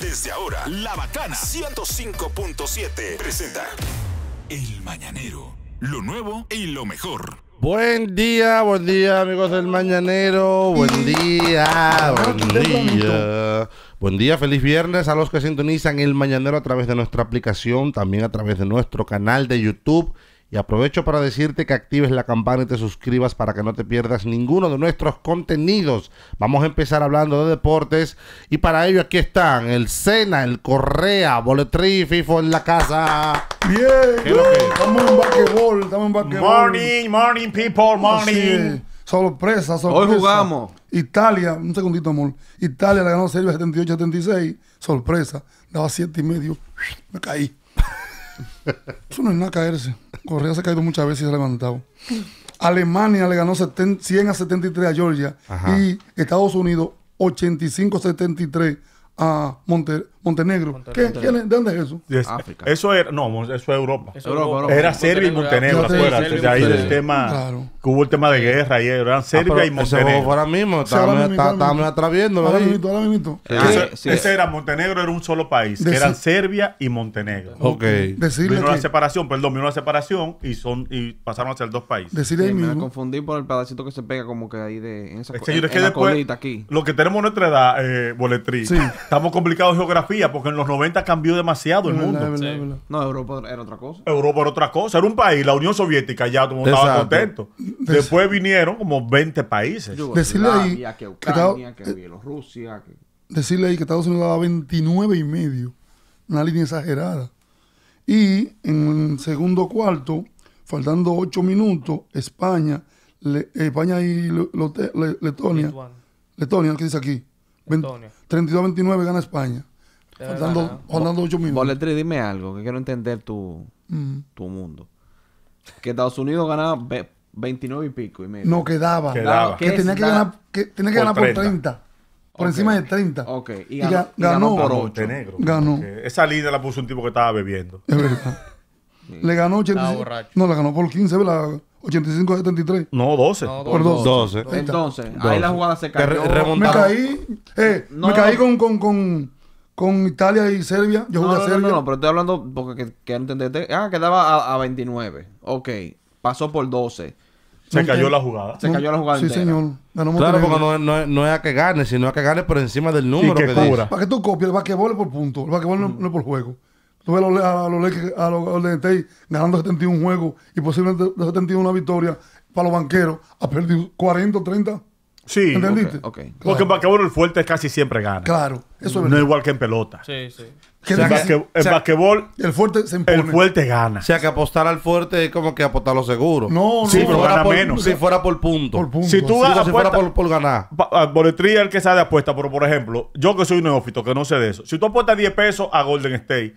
Desde ahora, La Bacana 105.7 presenta El Mañanero, lo nuevo y lo mejor. Buen día, buen día amigos del Mañanero, buen día, buen día. Buen día, feliz viernes a los que sintonizan el Mañanero a través de nuestra aplicación, también a través de nuestro canal de YouTube y aprovecho para decirte que actives la campana y te suscribas para que no te pierdas ninguno de nuestros contenidos. Vamos a empezar hablando de deportes y para ello aquí están el Sena, el Correa, Boletri, FIFO en la casa. Bien, estamos en basquetbol, estamos en Morning, morning people, morning. Sorpresa, sorpresa. Hoy jugamos. Italia, un segundito, amor. Italia la ganó Serbia 78-76. Sorpresa. Daba 7 y medio. Me caí. Eso no es nada caerse. Correa se ha caído muchas veces y se ha levantado. Alemania le ganó 100 a 73 a Georgia y Estados Unidos 85 a 73 a Monterrey. Montenegro. ¿De dónde es eso? África. Eso era, no, eso es Europa. Era Serbia y Montenegro afuera. ahí el tema, claro. que hubo el tema de guerra y eran ah, Serbia y Montenegro. Eso ahora mismo, Estábamos atraviando. Ahora mismo, ahora mismo. Ese era Montenegro, era un solo país. eran Serbia y Montenegro. Ok. Decirle vino la separación, perdón, vino la separación y son y pasaron a ser dos países. Decirle sí, mismo. Me confundí por el pedacito que se pega como que ahí de en esa es aquí. Lo que tenemos nuestra edad, eh, Boletri Estamos complicados de geografía porque en los 90 cambió demasiado el mundo. No, Europa era otra cosa. Europa era otra cosa. Era un país, la Unión Soviética ya como estaba contento. Después vinieron como 20 países. decirle ahí que Ucrania, que, eh, Bielorrusia. Decirle ahí que Estados Unidos daba 29 y medio. Una línea exagerada. Y en el segundo cuarto, faltando 8 minutos, España, España y Letonia. Letonia, ¿qué dice aquí? 32-29 gana España. Faltando, faltando mismo. minutos. dime algo, que quiero entender tu, mm. tu mundo. Que Estados Unidos ganaba 29 y pico y medio. No, quedaba. Que tenía que ganar, que tenía que por ganar por 30. por encima de 30. Ok. Y, ganó, por 8. Montenegro. Ganó. Esa línea la puso un tipo que estaba bebiendo. Es verdad. Le ganó 85. No, la ganó por 15, ¿verdad? 85 73. No, 12. Por 12. Entonces, ahí la jugada se cayó. me caí, eh, me caí con con Italia y Serbia. Yo jugué a Serbia. No, no, pero estoy hablando porque que, Ah, quedaba a, a, 29. Ok. Pasó por 12. Se cayó la jugada. Se cayó la jugada. Sí, señor. claro, porque no, es a que gane, sino a que gane por encima del número que, dice. Para que tú copies, el basquetbol es por punto. El basquetbol no, es por juego. Tú ves a los Lakers, a los State ganando 71 juegos y posiblemente 71 victoria para los banqueros. Ha perdido 40 o 30. Sí. Porque en basquetbol el fuerte casi siempre gana. Claro. Eso es verdad. No igual que en pelota. Sí, sí. En, basquetbol, el fuerte se El fuerte gana. O sea, que apostar al fuerte es como que apostar a lo seguro. No, no. gana menos. Si fuera por punto. Por Si tú fuera por, por ganar. Boletría el que sabe apuesta, pero por ejemplo, yo que soy un neófito, que no sé de eso. Si tú apuestas 10 pesos a Golden State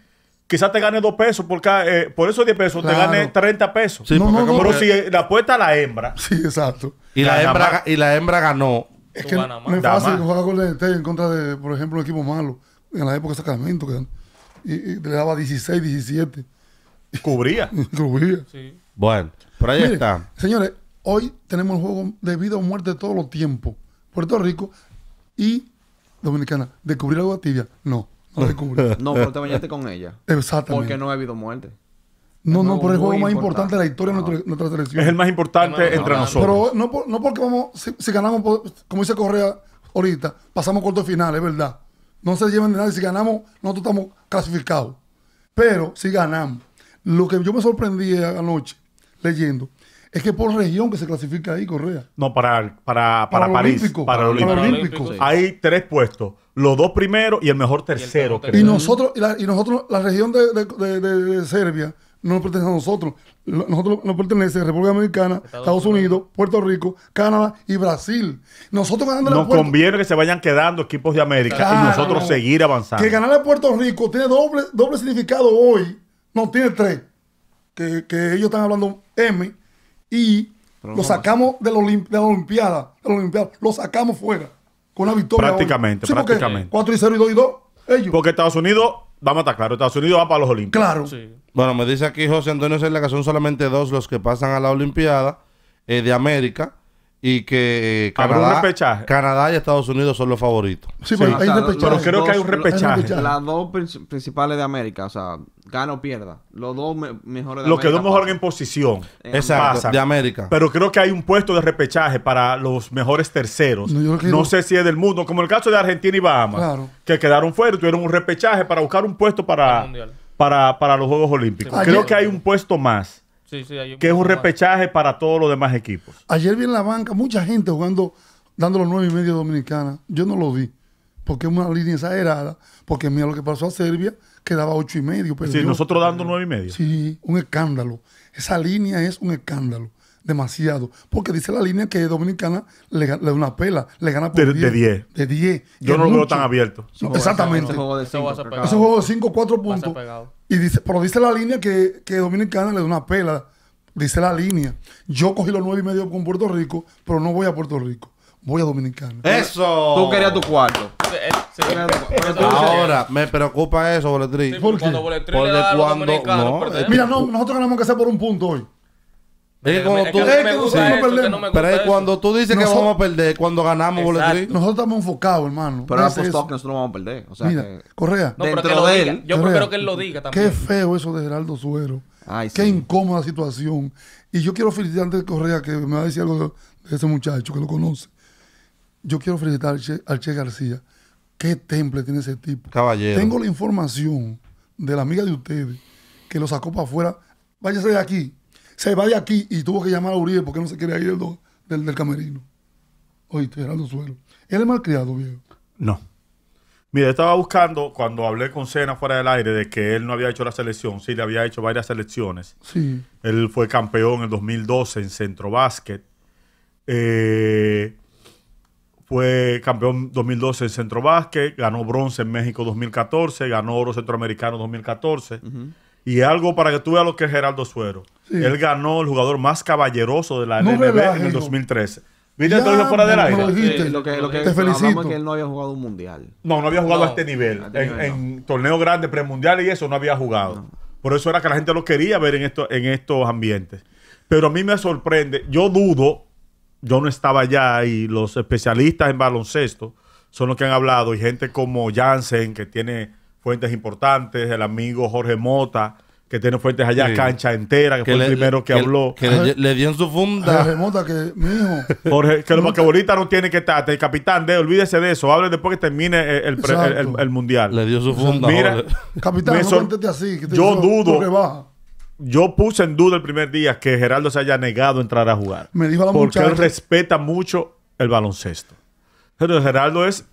quizás te gane dos pesos por, eh, por esos 10 pesos, te gane 30 pesos. pero si la apuesta a la hembra. Sí, exacto. Y la, hembra, y la hembra ganó. Es que no es fácil jugar con el en contra de, por ejemplo, un equipo malo. En la época de Sacramento, que y, le daba 16, 17. Cubría. Cubría. Sí. Bueno, pero ahí está. Señores, hoy tenemos el juego de vida o muerte de todos los tiempos. Puerto Rico y Dominicana. ¿Descubrir a tibia? No. No No, pero te bañaste con ella. Exactamente. Porque no ha habido muerte. No, no, pero el juego más importante de la historia de nuestra, nuestra selección. Es el más importante entre nosotros. Pero no, porque vamos, si, ganamos, como dice Correa ahorita, pasamos de final, es verdad. No se lleven de nadie. Si ganamos, nosotros estamos clasificados. Pero si ganamos, lo que yo me sorprendí anoche leyendo es que por región que se clasifica ahí, Correa. No, para, para, para, París. para, el Olímpico. Hay tres puestos. Los dos primeros y el mejor tercero. Y, nosotros, y, la, nosotros, la región de, Serbia no nos pertenece a nosotros. Nosotros nos pertenece República Dominicana, Estados, Unidos, Puerto Rico, Canadá y Brasil. Nosotros ganando Nos conviene que se vayan quedando equipos de América y nosotros seguir avanzando. Que ganar a Puerto Rico tiene doble, doble significado hoy. No, tiene tres. Que, que ellos están hablando M y lo sacamos de, la Olimpiada, de lo sacamos fuera con la victoria. Prácticamente, prácticamente. 4 y 0 y 2 y 2. Ellos. Porque Estados Unidos, vamos a estar claro, Estados Unidos va para los Olimpiados. Claro. Bueno, me dice aquí José Antonio Celia que son solamente dos los que pasan a la Olimpiada eh, de América y que Canadá, Canadá, y Estados Unidos son los favoritos. Sí, pero, creo que hay un repechaje. Las dos principales de América, o sea, gana o pierda. Los dos mejores de América. que dos en posición. esa Exacto, de América. Pero creo que hay un puesto de repechaje para los mejores terceros. No, sé si es del mundo, como el caso de Argentina y Bahamas, que quedaron fuera y tuvieron un repechaje para buscar un puesto para, para, los Juegos Olímpicos. creo que hay un puesto más que es un repechaje para todos los demás equipos. Ayer vi en la banca mucha gente jugando, dando los nueve y medio Dominicana. Yo no lo vi, porque es una línea exagerada, porque mira lo que pasó a Serbia, que daba ocho y medio. Pero sí, nosotros dando nueve y medio. Sí, un escándalo. Esa línea es un escándalo. Demasiado. Porque dice la línea que Dominicana le, da una pela, le gana por de 10. De 10. Yo no lo veo tan abierto. exactamente. Ese juego de 5 4 puntos. Y dice, pero dice la línea que, Dominicana le da una pela. Dice la línea. Yo cogí los nueve y medio con Puerto Rico, pero no voy a Puerto Rico. Voy a Dominicana. ¡Eso! Tú querías tu cuarto. Ahora, me preocupa eso, Boletri. ¿Por qué? cuando eh, Mira, nosotros tenemos que hacer por un punto hoy. Es pero cuando tú dices que vamos a perder, cuando ganamos Nosotros estamos enfocados, hermano. Pero es que nosotros no vamos a perder. Correa. él, Yo prefiero que él lo diga también. Qué feo eso de Gerardo Suero. Ay, Qué incómoda situación. Y yo quiero felicitar antes Correa, que me va a decir algo de ese muchacho que lo conoce. Yo quiero felicitar al Che, García. Qué temple tiene ese tipo. Caballero. Tengo la información de la amiga de ustedes que lo sacó para afuera. Váyase de aquí se va de aquí y tuvo que llamar a Uribe porque no se quería ir del, del, camerino. Oíste, Gerardo Suelo. ¿Él es malcriado, viejo? No. Mira, estaba buscando cuando hablé con Cena fuera del aire de que él no había hecho la selección. Sí, le había hecho varias selecciones. Sí. Él fue campeón en 2012 en Centro Básquet. Eh, fue campeón 2012 en Centro Básquet. Ganó bronce en México 2014. Ganó oro centroamericano 2014. Y algo para que tú veas lo que es Geraldo Suero. Él ganó el jugador más caballeroso de la no en el 2013. ¿Viste ya, todo fuera del aire? lo que, lo que, Es que él no había jugado un mundial. No, no había jugado a este nivel. Este en, torneos grandes, y eso, no había jugado. Por eso era que la gente lo quería ver en, en estos ambientes. Pero a mí me sorprende. Yo dudo, yo no estaba allá y los especialistas en baloncesto son los que han hablado y gente como Jansen, que tiene fuentes importantes, el amigo Jorge Mota, que tiene fuentes allá, cancha entera, que, fue el primero que, habló. Que le, dio en su funda. Jorge Mota, que mi hijo. Jorge, que lo no tiene que estar. El capitán de, olvídese de eso. Hable después que termine el, mundial. Le dio su funda. Mira, capitán, no así. yo dudo. Yo puse en duda el primer día que Geraldo se haya negado a entrar a jugar. Me dijo la Porque él respeta mucho el baloncesto. Pero Geraldo es,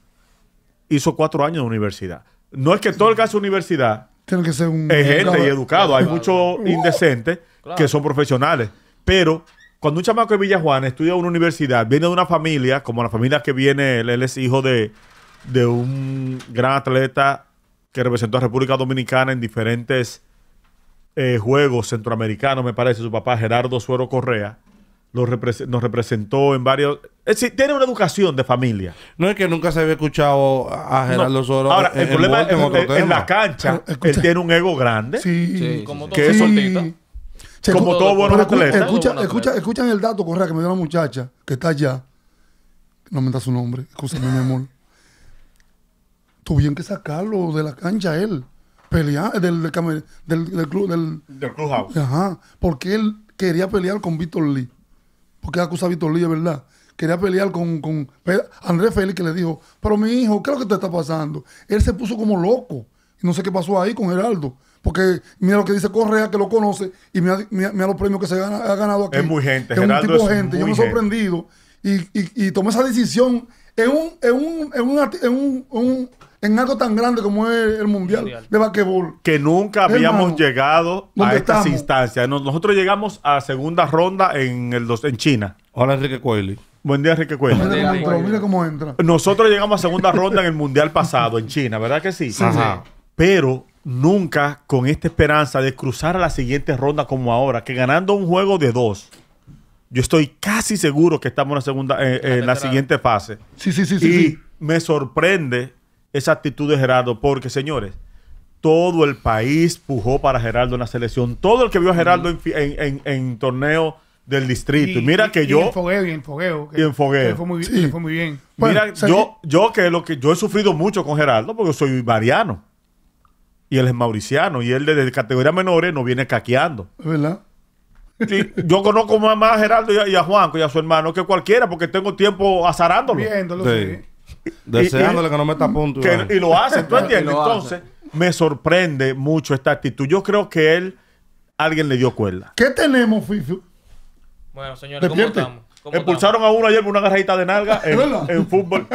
hizo cuatro años de universidad no es que todo el caso universidad tiene que ser un es gente y educado. Hay muchos indecentes que son profesionales. Pero cuando un chamaco de Villajuan estudia en una universidad, viene de una familia, como la familia que viene, él es hijo de, un gran atleta que representó a República Dominicana en diferentes eh, juegos centroamericanos, me parece, su papá Gerardo Suero Correa nos representó en varios. Es decir, tiene una educación de familia. No es que nunca se había escuchado a Gerardo no. Ahora, en, el problema es que en la cancha, él tiene un ego grande. Sí, como todo. Que es como todo, bueno Escucha, escuchan el dato Correa, que me dio la muchacha que está allá. No me da su nombre, escúchame, mi amor. Tuvieron que sacarlo de la cancha él. Pelear eh, del, del, del, club. Del, Ajá. Porque él quería pelear con Víctor Lee porque acusa a Víctor ¿verdad? Quería pelear con, Andrés Félix, que le dijo, pero mi hijo, ¿qué es lo que te está pasando? Él se puso como loco. Y no sé qué pasó ahí con Geraldo. Porque mira lo que dice Correa, que lo conoce, y mira, los premios que se ha ganado aquí. Es muy gente, es un tipo de gente. Yo me he sorprendido. Y, y, tomé esa decisión un, un en algo tan grande como es el Mundial, de Basquetbol. Que nunca habíamos llegado a estas instancias. nosotros llegamos a segunda ronda en, el en China. Hola, Enrique Coelho. Buen día, Enrique Cuello. Nosotros llegamos a segunda ronda en el Mundial pasado en China, ¿verdad que sí? Pero nunca con esta esperanza de cruzar a la siguiente ronda como ahora, que ganando un juego de dos, yo estoy casi seguro que estamos en la, segunda, eh, en la siguiente fase. Sí, sí, sí, sí. Y me sorprende esa actitud de Gerardo, porque señores, todo el país pujó para Gerardo en la selección. Todo el que vio a Gerardo en, torneo del distrito. Y, mira que yo. Y en fogueo, y en fogueo. y en fue, muy, bien. mira, yo, yo que lo que yo he sufrido mucho con Gerardo, porque soy variano. Y él es mauriciano. Y él desde categoría menores no viene caqueando. ¿Verdad? yo conozco más, a Gerardo y a, Juan, Juanco y a su hermano que cualquiera, porque tengo tiempo azarándolo. Viéndolo, Deseándole que no meta punto. y lo hace, ¿tú entiendes? Entonces, me sorprende mucho esta actitud. Yo creo que él, alguien le dio cuerda. ¿Qué tenemos, Fifi? Bueno, señores, ¿cómo estamos? ¿Cómo Expulsaron a uno ayer Con una garrajita de nalga en, fútbol.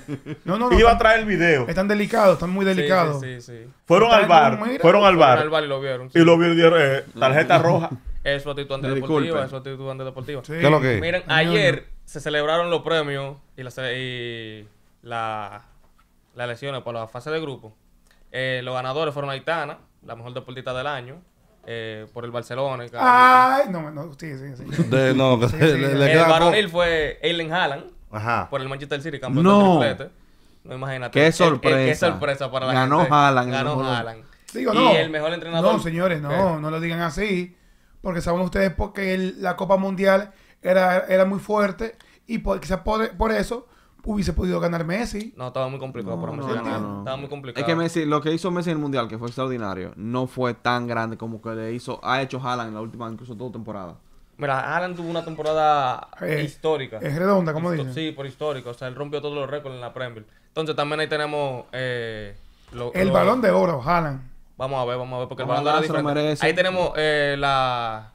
no, no, Iba a traer el video. Están delicados, están muy delicados. Sí, sí, sí, fueron, al bar, fueron al bar. y lo vieron. Y lo vieron, eh, tarjeta roja. Es su actitud antideportiva, es su actitud antideportiva. ¿Qué es lo que? Miren, ayer se celebraron los premios y, la, y la, las lesiones por la fase de grupo. Eh, los ganadores fueron Aitana, la mejor deportista del año, eh, por el Barcelona. Ay, no, no, sí, sí, sí. no, eh, el fue Ailen Haaland, Ajá. por el Manchester City, campeón no. triplete. No imagínate. Qué sorpresa. qué sorpresa para la Ganó gente. Ganó Haaland. y el mejor entrenador. No, señores, no, no lo digan así. Porque saben ustedes porque la Copa Mundial era, era muy fuerte. Y por, quizás por eso hubiese podido ganar Messi. No, estaba muy complicado Messi estaba muy complicado. Es que Messi, lo que hizo Messi en el Mundial, que fue extraordinario, no fue tan grande como que le hizo, ha hecho Haaland en la última, incluso toda temporada... Mira, Haaland tuvo una temporada eh, histórica. Es redonda, como dices. Sí, por histórico. O sea, él rompió todos los récords en la Premier. Entonces, también ahí tenemos... Eh, el balón de oro, Haaland. Vamos a ver, vamos a ver, porque el balón de oro merece. Ahí tenemos eh,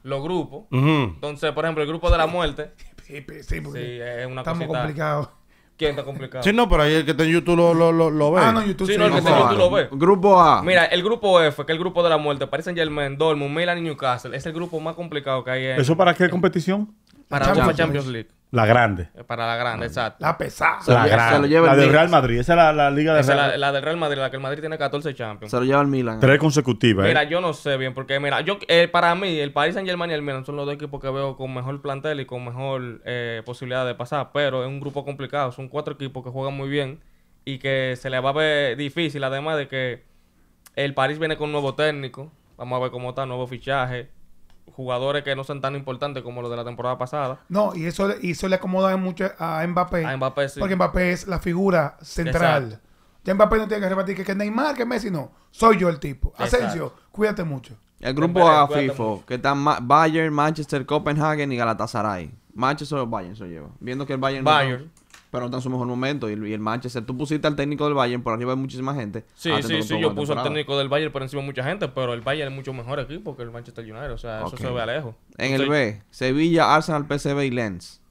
los grupos. Entonces, por ejemplo, el grupo de la muerte. sí, sí, sí, es una complicado. ¿Quién está complicado? Sí, no, pero ahí el que está en YouTube lo, lo, lo, ve. Ah, no, YouTube sí. no, el que está en YouTube lo ve. Grupo A. Mira, el grupo F, que es el grupo de la muerte, Paris Saint Germain, Dortmund, Milan y Newcastle, es el grupo más complicado que hay en... ¿Eso para qué competición? Para la Champions League. La grande. Eh, para la grande, exacto. La pesada. la, grande. la del Real Madrid. Esa es la, la liga de Real Madrid. La, Real Madrid, la que el Madrid tiene 14 champions. Se lo lleva el Milan. Tres consecutivas. ¿eh? Mira, yo no sé bien, porque mira, yo eh, para mí, el Paris Saint Germain y el Milan son los dos equipos que veo con mejor plantel y con mejor posibilidad de pasar. Pero es un grupo complicado. Son cuatro equipos que juegan muy bien y que se les va a ver difícil, además de que el París viene con un nuevo técnico. Vamos a ver cómo está, nuevo fichaje jugadores que no son tan importantes como los de la temporada pasada. No, y eso, y eso le acomoda mucho a Mbappé. A Mbappé, sí. Porque Mbappé es la figura central. Ya Mbappé no tiene que repartir que, es Neymar, que Messi, no. Soy yo el tipo. Asensio, cuídate mucho. El grupo A, que están Bayern, Manchester, Copenhagen y Galatasaray. Manchester o Bayern se lleva. Viendo que el Bayern... Bayern pero no está en su mejor momento. Y, el Manchester, tú pusiste al técnico del Bayern por arriba hay muchísima gente. Sí, sí, sí, yo puse al técnico del Bayern por encima de mucha gente, pero el Bayern es mucho mejor equipo que el Manchester United, o sea, eso se ve a lejos. En el B, Sevilla, Arsenal, PSV y Lens.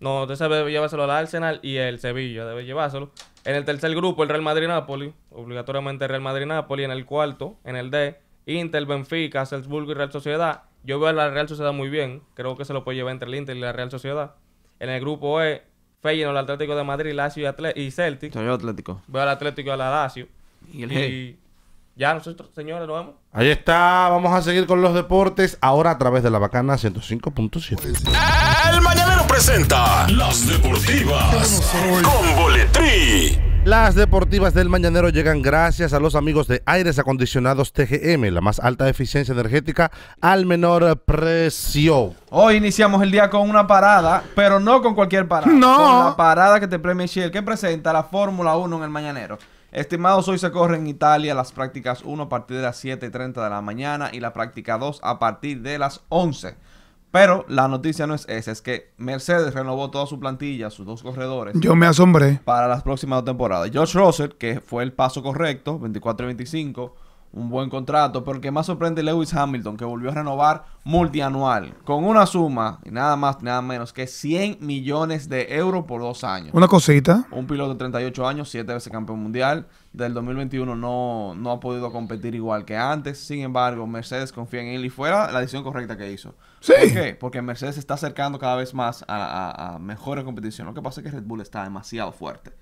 No, usted debe llevárselo al Arsenal y el Sevilla debe llevárselo. En el tercer grupo, el Real Madrid-Napoli, obligatoriamente Real Madrid-Napoli. En el cuarto, en el D, Inter, Benfica, Salzburgo y Real Sociedad. Yo veo a la Real Sociedad muy bien. Creo que se lo puede llevar entre el Inter y la Real Sociedad. En el grupo E, Feyenoord, el Atlético de Madrid, Lazio y, y Celtic. Soy yo Atlético. Voy al Atlético y a la Lazio. Y, ya nosotros, señores, lo vamos. Ahí está. Vamos a seguir con los deportes. Ahora a través de la bacana 105.7. El Mañanero presenta Las Deportivas con Boletri. Las deportivas del mañanero llegan gracias a los amigos de Aires Acondicionados TGM, la más alta eficiencia energética al menor precio. Hoy iniciamos el día con una parada, pero no con cualquier parada. No. Con la parada que te premia Shell, que presenta la Fórmula 1 en el mañanero. Estimados, hoy se corre en Italia las prácticas 1 a partir de las 7.30 de la mañana y la práctica 2 a partir de las 11. Pero la noticia no es esa, es que Mercedes renovó toda su plantilla, sus dos corredores. Yo me asombré. Para las próximas dos temporadas. George Russell, que fue el paso correcto, 24 y 25 un buen contrato, pero el que más sorprende Lewis Hamilton, que volvió a renovar multianual con una suma, nada más, nada menos que 100 millones de euros por dos años. Una cosita. Un piloto de 38 años, siete veces campeón mundial, del 2021 no, no ha podido competir igual que antes, sin embargo, Mercedes confía en él y fuera la decisión correcta que hizo. Sí. ¿Por qué? Porque Mercedes se está acercando cada vez más a, a mejores competiciones. Lo que pasa es que Red Bull está demasiado fuerte.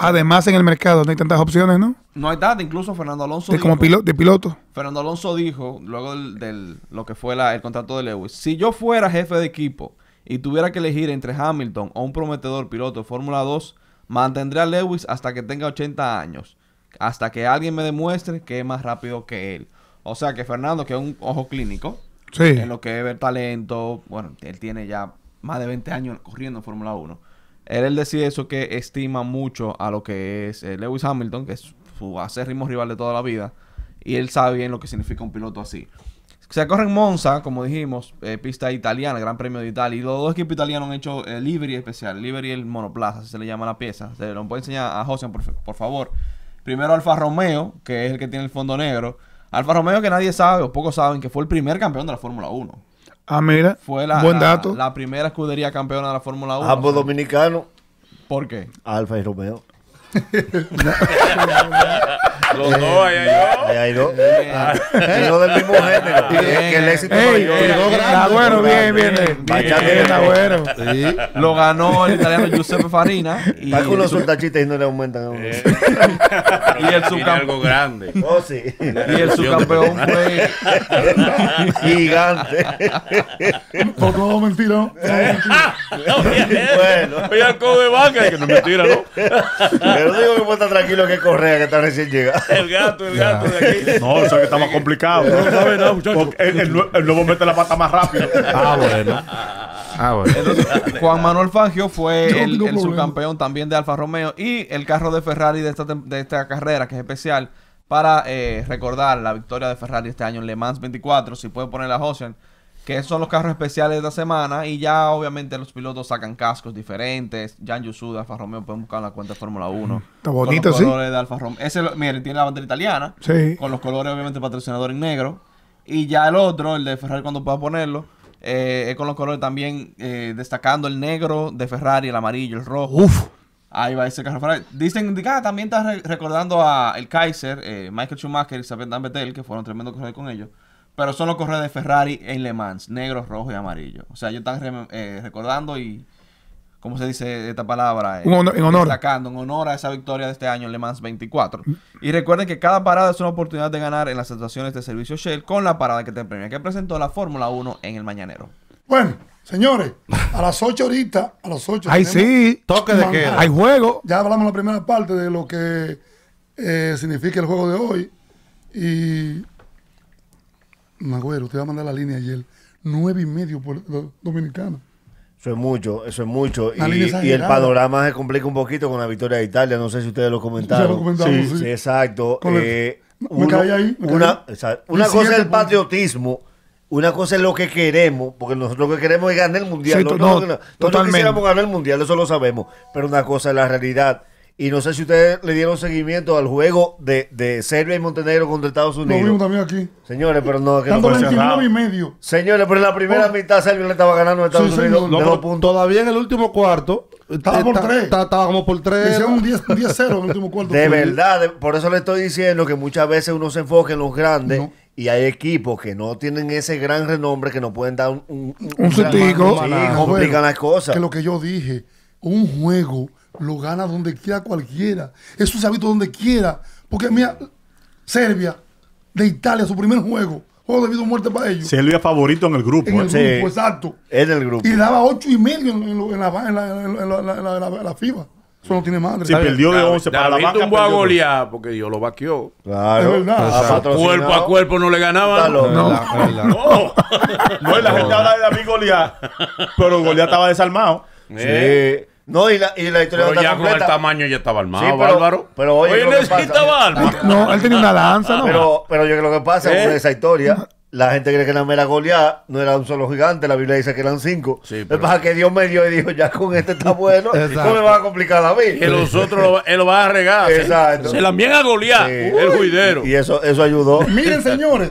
Además, en el mercado no hay tantas opciones, ¿no? No hay tantas. Incluso Fernando Alonso. De, de piloto. Fernando Alonso dijo, luego de lo que fue el contrato de Lewis: si yo fuera jefe de equipo y tuviera que elegir entre Hamilton o un prometedor piloto de Fórmula 2, Mantendría a Lewis hasta que tenga 80 años. Hasta que alguien me demuestre que es más rápido que él. O sea que Fernando, que es un ojo clínico, en lo que es ver talento, bueno, él tiene ya más de 20 años corriendo en Fórmula 1 él, decía eso que estima mucho a lo que es eh, Lewis Hamilton, que es su acérrimo rival de toda la vida. Y él sabe bien lo que significa un piloto así. Se corre en Monza, como dijimos, eh, pista italiana, Gran Premio de Italia. Y los dos equipos italianos han hecho el eh, livery especial, el y el monoplaza, así se le llama la pieza. Se lo puede enseñar a José, por, por favor. Primero Alfa Romeo, que es el que tiene el fondo negro. Alfa Romeo que nadie sabe o pocos saben que fue el primer campeón de la Fórmula 1. Ah, mira. Fue la, La, primera escudería campeona de la Fórmula 1. Ambos dominicano, ¿Por qué? Alfa y Romeo. Los eh, dos, ahí hay dos. Hay eh. ah, dos. del mismo ah, género. Que el eh. éxito Está bueno, bien, bien. Está bueno. Lo ganó el italiano Giuseppe Farina. Está con los chistes y no le aumentan a uno. Y el subcampeón. grande. Oh, sí. Y el subcampeón fue. Gigante. Poco todo mentira. Bueno. Voy a de vaca. Que no mentira, ¿no? Pero digo que puede estar tranquilo que Correa, que está recién llegado. el gato, el gato de aquí. No, eso es que está más complicado. El, nuevo mete la pata más rápido. Ah, bueno. Ah, bueno. Juan Manuel Fangio fue el, subcampeón también de Alfa Romeo y el carro de Ferrari de esta, de esta carrera, que es especial, para eh, recordar la victoria de Ferrari este año en Le Mans 24. Si puede poner la Ocean que son los carros especiales de la semana. Y ya obviamente los pilotos sacan cascos diferentes. Jan Yusuda, Alfa Romeo, podemos buscar en la cuenta de Fórmula 1. Está bonito, con los colores de Alfa Romeo. Ese, miren, tiene la bandera italiana. Sí. Con los colores, obviamente, patrocinador en negro. Y ya el otro, el de Ferrari, cuando pueda ponerlo, eh, es con los colores también eh, destacando el negro de Ferrari, el amarillo, el rojo. Uf. Ahí va ese carro Ferrari. Dicen ah, también está recordando a el Kaiser, eh, Michael Schumacher y Isabel Vettel que fueron tremendos correr con ellos. Pero son los correos de Ferrari en Le Mans, negro, rojo y amarillo. O sea, yo están eh, recordando y, ¿cómo se dice esta palabra? en eh, honor. en honor a esa victoria de este año en Le Mans 24. Mm. Y recuerden que cada parada es una oportunidad de ganar en las estaciones de servicio Shell con la parada que te premia, que presentó la Fórmula 1 en el Mañanero. Bueno, señores, a las 8 ahorita, a las 8. Ahí sí, toque de queda. Hay juego. Ya hablamos la primera parte de lo que eh, significa el juego de hoy. Y Magüero, te va a mandar la línea ayer, nueve y medio por Dominicana. Eso es mucho, eso es mucho. Y, el panorama se complica un poquito con la victoria de Italia. No sé si ustedes lo comentaron. sí, exacto. una, cosa es el patriotismo, una cosa es lo que queremos, porque nosotros lo que queremos es ganar el mundial. Nosotros quisiéramos ganar el mundial, eso lo sabemos. Pero una cosa es la realidad y no sé si ustedes le dieron seguimiento al juego de, de Serbia y Montenegro contra Estados Unidos. Lo vimos también aquí. Señores, pero no, que no 29 y medio. Señores, pero en la primera oh. mitad Serbia le estaba ganando a Estados Unidos. No, Todavía en el último cuarto. Estaba eh, por tres. Estaba como por tres. Hicieron un 10-0 en el último cuarto. De pues. verdad, por eso le estoy diciendo que muchas veces uno se enfoca en los grandes. y hay equipos que no tienen ese gran renombre que no pueden dar un un, un, un, sentido, explican complican las cosas. Que lo que yo dije, un juego lo gana donde quiera cualquiera. Eso se ha visto donde quiera. Porque mira, Serbia, de Italia, su primer juego, juego de vida o muerte para ellos. Serbia favorito en el grupo. En el sí. grupo, exacto. es el grupo. Y daba ocho y medio en, la, FIBA. Eso no tiene madre. Si perdió de 11 para la banca. a porque Dios lo vaqueó. Claro. Es verdad. cuerpo a cuerpo no le ganaba. No. No. no. no. la gente habla de David Goliat. Pero Goliat estaba desarmado. Eh. sí. No, y la, y la historia pero ya con el tamaño ya estaba armado, sí, pero, Bárbaro. Pero oye, oye necesitaba No, él tenía una lanza, ¿no? Pero, pero yo creo que lo que pasa es ¿Eh? que esa historia, la gente cree que la mera Goliat no era un solo gigante, la Biblia dice que eran cinco. Sí, pero... que pasa que Dios me dio y dijo, ya con este está bueno, no me va a complicar la vida Que los otros, él lo va a regar. Exacto. Se, la envían a Goliat, el juidero. Y eso, eso ayudó. Miren, señores,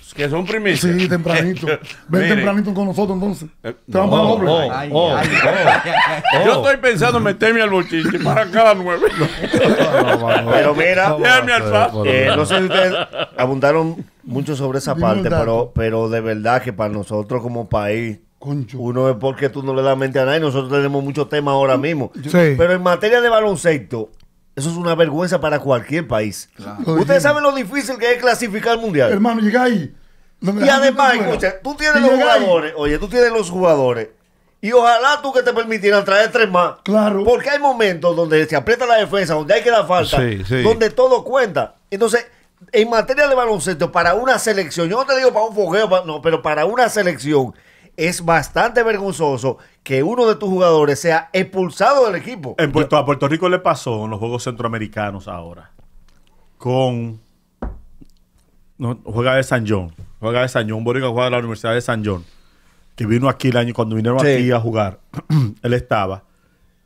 Pues que son primitivos. Sí, tempranito. Ven tempranito con nosotros entonces. Yo estoy pensando en meterme al bochiche para cada nueve. pero mira, eh, no sé si ustedes abundaron mucho sobre esa parte, pero, pero de verdad que para nosotros como país Uno es porque tú no le das mente a nadie. Nosotros tenemos muchos temas ahora mismo. Pero en materia de baloncesto, eso es una vergüenza para cualquier país. Ustedes saben lo difícil que es clasificar mundial. Hermano, llega ahí. Y además, escucha, tú tienes los jugadores, oye, tú tienes los jugadores. Y ojalá tú que te permitieran traer tres más. Claro. Porque hay momentos donde se aprieta la defensa, donde hay que dar falta, donde todo cuenta. Entonces, en materia de baloncesto, para una selección, yo no te digo para un fogueo, no, pero para una selección es bastante vergonzoso que uno de tus jugadores sea expulsado del equipo. En Puerto, a Puerto Rico le pasó en los Juegos Centroamericanos ahora. Con. juega de San John. Juega de San John. Borica juega de la Universidad de San John. Que vino aquí el año, cuando vinieron aquí a jugar, él estaba.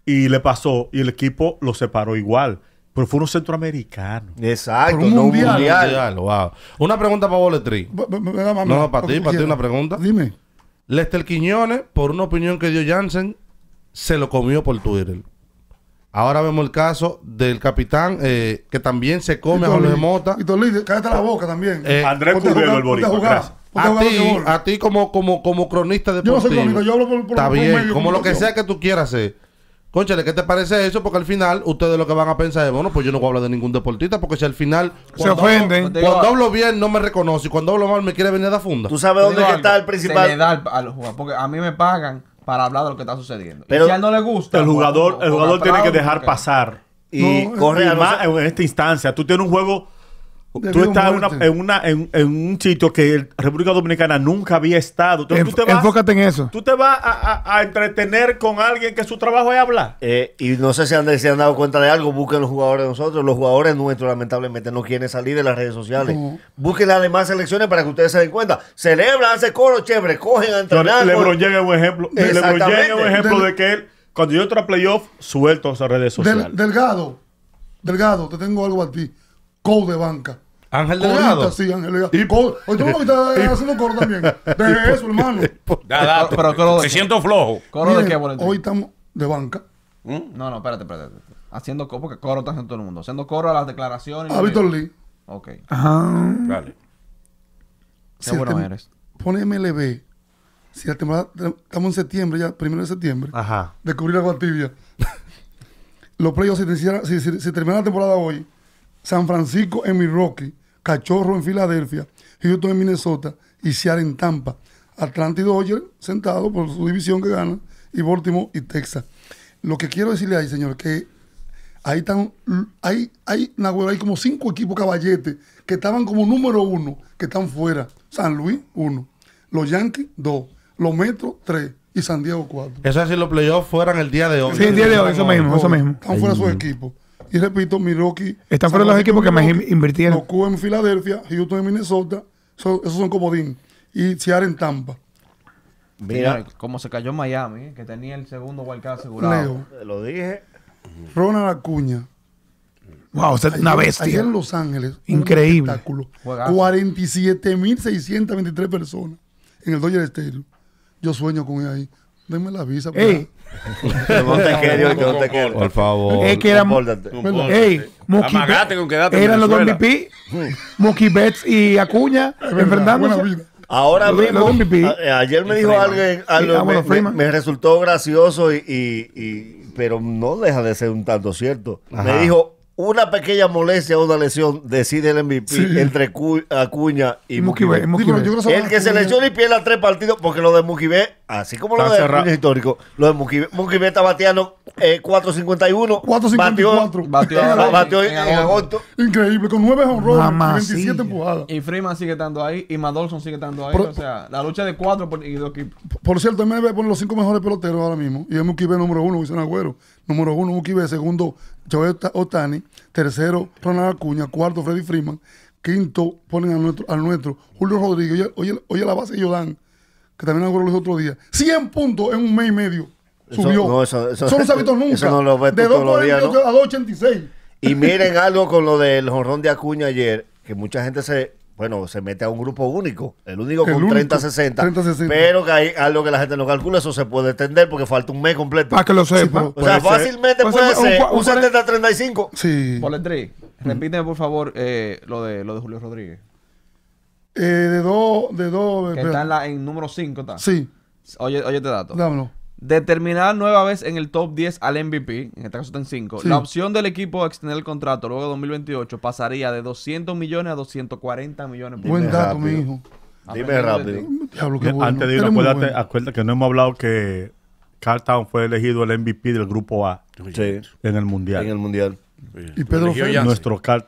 Y le pasó, y el equipo lo separó igual. Pero fue un centroamericano. Exacto, no mundial. mundial. Una pregunta para Boletri. No, para ti, para ti una pregunta. Dime. Lester Quiñones, por una opinión que dio Janssen, se lo comió por Twitter. Ahora vemos el caso del capitán eh, que también se come a Jorge Mota. Y Tolí, cállate la boca también. Eh, Andrés Curvelo, el boricua. A ti, a ti como, como, como cronista deportivo. Yo no soy cronista, yo hablo por, por Está bien, como, lo que sea que tú quieras hacer. Conchale, ¿qué te parece eso? Porque al final, ustedes lo que van a pensar es, bueno, pues yo no voy a hablar de ningún deportista, porque si al final. Se ofenden. cuando hablo bien, no me reconoce. Y cuando hablo mal, me quiere venir a funda. ¿Tú sabes dónde está el principal? Se le da a los jugadores. Porque a mí me pagan para hablar de lo que está sucediendo. Pero no le gusta. El jugador, el jugador tiene que dejar pasar. Y corre además en esta instancia. Tú tienes un juego tú estás en, una, en, un sitio que República Dominicana nunca había estado. Entonces, enfócate en eso. Tú te vas a, entretener con alguien que su trabajo es hablar. Eh, y no sé si han, han, dado cuenta de algo. Busquen los jugadores de nosotros. Los jugadores nuestros, lamentablemente, no quieren salir de las redes sociales. Busquen las demás selecciones para que ustedes se den cuenta. Celebran, hace coro chévere, cogen a entrenar. LeBron llega un ejemplo. LeBron llega un ejemplo de que él, cuando yo entro a playoff, suelto a esas redes sociales. delgado, Delgado, te tengo algo a ti. Code de banca Ángel Delgado. sí, Ángel Delgado. Y por, oye, haciendo coro también. De eso, hermano. Da, da, me siento flojo. ¿Coro de qué, Hoy estamos de banca. ¿Mm? No, no, espérate, espérate. Haciendo coro, porque coro está haciendo todo el mundo. Haciendo coro a las declaraciones. A Víctor Lee. Ok. Ajá. Dale. Qué bueno eres. Pone MLB. Si la temporada, estamos en septiembre, ya, primero de septiembre. Ajá. Descubrir la tibia. Los playoffs, se si, si termina la temporada hoy, San Francisco en mi Rocky Cachorro en Filadelfia, Houston en Minnesota y Seattle en Tampa. Atlanta y Dodgers sentados por su división que gana y Baltimore y Texas. Lo que quiero decirle ahí, señor, que ahí están, hay, hay, hay como cinco equipos caballetes que estaban como número uno, que están fuera. San Luis, uno. Los Yankees, dos. Los Metro, tres. Y San Diego, cuatro. Eso es si los playoffs fueran el día de hoy. Sí, el día de hoy, eso mismo, eso mismo. Están fuera sus equipos. Y repito, mi rocky. Están de los equipos que me invirtieron. Los en Filadelfia, Houston en Minnesota. esos son comodín. Y Seattle en Tampa. Mira, cómo se cayó Miami, que tenía el segundo wildcard asegurado. lo dije. Ronald Acuña. Wow, una bestia. en Los Ángeles. Increíble. 47.623 personas en el Dodger Stadium. Yo sueño con él ahí. Denme la visa. Ey. no te quería, no, te quería. Por favor. Es que eran. Ey, Amagate con quedarte. Eran los dos MVP. Mookie Betts y Acuña enfrentándose. Ahora mismo, eh, ayer me dijo alguien, eh, me, resultó gracioso y, pero no deja de ser un tanto cierto. Me dijo, una pequeña molestia o una lesión decide el MVP entre Acuña y Mukibé. El que se lesiona y pierde tres partidos, porque lo de Mukibé, así como lo de Acuña histórico, lo de Mukibé, Mukibé está bateando eh, 4.51. 4.54. Bateó, bateó, en, agosto. Increíble, con nueve honrones, 27 empujadas. Y Freeman sigue estando ahí, y Madolson sigue estando ahí. o sea, la lucha de cuatro por, y 2 equipos. Por cierto, me pone los cinco mejores peloteros ahora mismo. Y es Mukibé número 1, Luis Agüero. Número uno, Mukibe. Segundo, Joel Otani. Tercero, Ronald Acuña. Cuarto, Freddy Freeman. Quinto, ponen al nuestro, al nuestro Julio Rodríguez. Oye, la base que que también hago los otro día. 100 puntos en un mes y medio. Subió. Eso no, eso, eso, no se ha visto nunca. no lo de 2.48 ¿no? a 2.86. Y miren algo con lo del jorrón de Acuña ayer, que mucha gente se bueno, se mete a un grupo único, el único con 30-60. Pero que hay algo que la gente no calcula, eso se puede extender porque falta un mes completo. Para que lo sepa. o sea, fácilmente puede ser un, 70-35. Sí. Poletri, repíteme por favor eh, lo, de, lo de Julio Rodríguez. Eh, de dos, de dos. Que está en, número 5, ¿está? Sí. Oye, oye, este dato. Dámelo. Determinada nueva vez en el top 10 al MVP, en este caso está 5, la opción del equipo a extender el contrato luego de 2028 pasaría de 200 millones a 240 millones. Buen dato, mi hijo. Dime rápido. Antes de ir, acuérdate, que no hemos hablado que Carl Town fue elegido el MVP del grupo A en el Mundial. En el Mundial. Y Pedro Nuestro Carl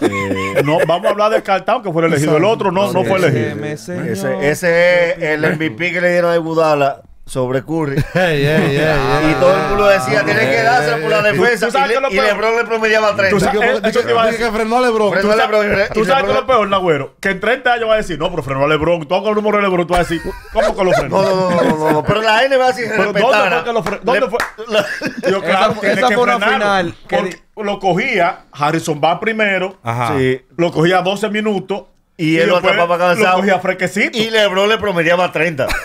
eh, no, vamos a hablar de Carl que fue elegido. El otro no, fue elegido. Ese, ese es el MVP que le dieron a Budala sobre Curry. Ah, y todo el mundo decía, tiene que darse por la defensa. y, LeBron le promediaba 30. ¿Tú sabes, que, frenó LeBron. ¿Tú, sabes que lo peor, Nagüero? Que en 30 años va a decir, no, pero frenó a LeBron. Tú con el número de LeBron, tú vas a decir, ¿cómo que lo frenó? No, no, no, no, Pero la N va a decir ¿Dónde fue que lo frenó? ¿Dónde fue? Yo, claro, esa, fue una final. lo cogía, Harrison va primero. Lo cogía 12 minutos. Y, él lo Lo cogía fresquecito. Y LeBron le promediaba 30.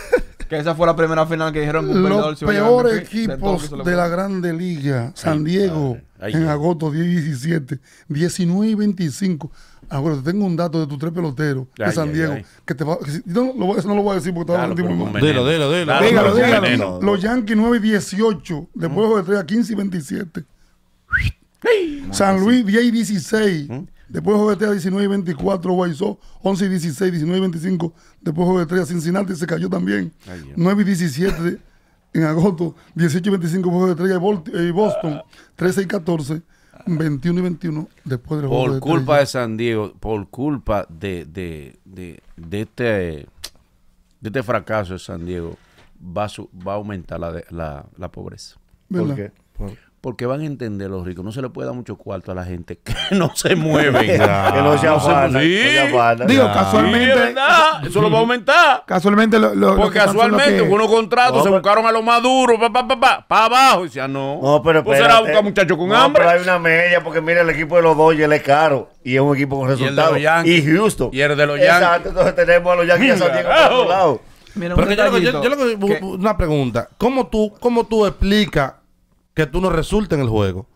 Que esa fue la primera final que dijeron Los peores equipos de, la Grande Liga, San Diego, en agosto 10 17, 19 y 25. Ahora tengo un dato de tus tres peloteros de San Diego. Que te no, lo, voy a decir porque estaba muy mal. Dilo, dilo, dilo. Dígalo, dígalo. Los Yankees 9 y 18. Después de 3 mm. a 15 y 27. San Luis 10 y 16. Después juguetea 19 y 24 Guaizó, 11 y 16, 19 y 25. Después juguetea Cincinnati, se cayó también. 9 y 17 en agosto, 18 y 25 juegos de y eh, Boston, 13 y 14, 21 y 21 después de Por de culpa de San Diego, por culpa de, de, este, de este fracaso de San Diego, va, va a aumentar la, pobreza. ¿Por qué? Por porque van a entender los ricos. No se le puede dar mucho cuarto a la gente que no se mueve. que no se afana. Sí. Digo, casualmente. Eso lo va a aumentar. Casualmente. Lo, porque casualmente con unos contratos, se buscaron a los maduros, pa, pa, pa, pa, pa abajo. Y decía no. No, pero. Pues era buscar muchachos con hambre. Pero hay una media, porque mira, el equipo de los Dodgers es caro. Y es un equipo con resultados. Y, y, justo. Y el de los Yankees. Exacto, entonces tenemos a los Yankees y a San Diego por otro lado. Mira, yo, yo, una pregunta. ¿Cómo tú, cómo tú explicas que tú no resultes en el juego.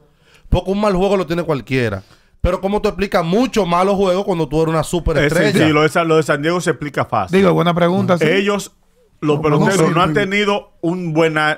Porque un mal juego lo tiene cualquiera. Pero como te explicas mucho malo juego cuando tú eres una superestrella. sí, lo de, San Diego se explica fácil. Digo, buena pregunta. Ellos, los peloteros, no, han tenido un buen año.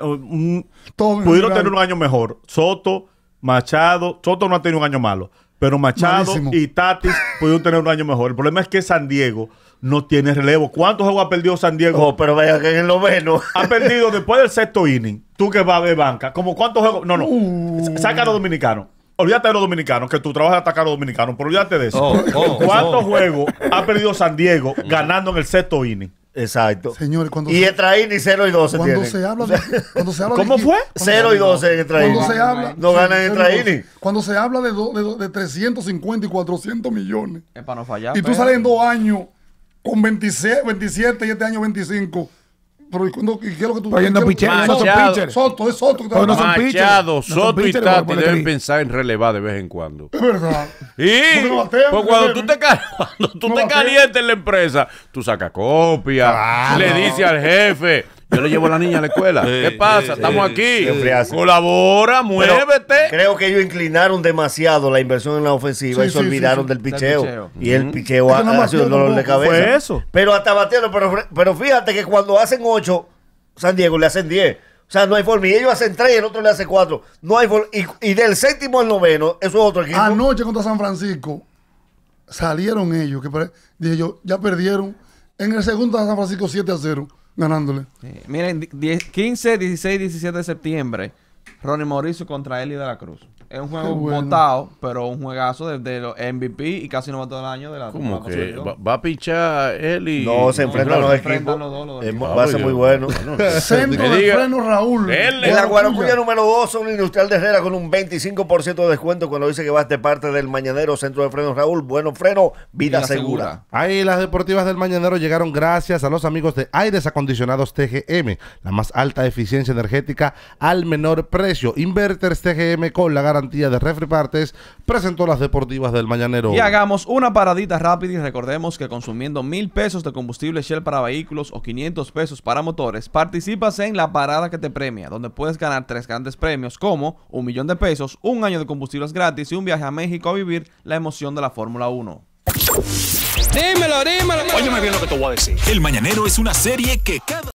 Pudieron tener un año mejor. Soto, Machado. Soto no ha tenido un año malo. Pero Machado y Tatis pudieron tener un año mejor. El problema es que San Diego no tiene relevo. ¿Cuántos juegos ha perdido San Diego? Oh, pero vea que en lo menos. Ha perdido después del sexto inning. Tú que vas ver banca. ¿Cómo cuántos juegos? No, no. Uh. Saca a los dominicanos. Olvídate de los dominicanos, que tú trabajas es atacar a los dominicanos, pero olvídate de eso. Oh, oh, ¿Cuántos juegos ha perdido San Diego mm. ganando en el sexto inning? Exacto. cuando y Entra inning 0 y 12 cuando Se habla de, cuando se habla ¿Cómo fue? 0 y 12 en inning. Cuando se habla, no ganan inning. Cuando se habla de, de, 350 y 400 millones. Es para no fallar. Y tú sales en dos años con 27 y este año 25. Pero cuando, ¿qué lo que tú Pero no, no son pitchers. Soto, es Soto. Que te no son Machado, Soto y Tati deben pensar en relevar de vez en cuando. Es verdad. Y pues cuando, tú te, cuando tú te calientes en la empresa, tú sacas copia, le dices al jefe yo le llevo a la niña a la escuela. ¿Qué pasa? Estamos aquí. Colabora, muévete. creo que ellos inclinaron demasiado la inversión en la ofensiva y se olvidaron del picheo. Y el picheo ha, sido el dolor de cabeza. Pero hasta batieron, pero, fíjate que cuando hacen 8, San Diego le hacen 10. O sea, no hay forma. Y ellos hacen tres y el otro le hace cuatro. No hay forma. Y, del séptimo al noveno, eso es otro equipo. Anoche contra San Francisco salieron ellos. Dije yo, ya perdieron. En el segundo San Francisco 7 a 0 ganándole. Eh, miren, 10, 15, 16, 17 de septiembre. Ronnie Mauricio contra Eli de la Cruz. Es un juego votado pero un juegazo desde los MVP y casi no va todo el año de la ¿Cómo que va, a pichar Eli? No, se enfrentan los equipos. Va a ser ah, muy bueno. Centro de freno Raúl. El, la número 2 un industrial de Herrera con un 25% de descuento cuando dice que va de parte del Mañanero Centro de freno Raúl. Bueno freno, vida segura. Ahí las deportivas del Mañanero llegaron gracias a los amigos de Aires Acondicionados TGM. La más alta eficiencia energética al menor precio precio. Inverters TGM con la garantía de Refri Partes presentó las deportivas del mañanero. Y hagamos una paradita rápida y recordemos que consumiendo mil pesos de combustible Shell para vehículos o 500 pesos para motores, participas en la parada que te premia, donde puedes ganar tres grandes premios como un millón de pesos, un año de combustibles gratis y un viaje a México a vivir la emoción de la Fórmula 1. Dímelo, dímelo. Óyeme bien lo que te voy a decir. El Mañanero es una serie que cada...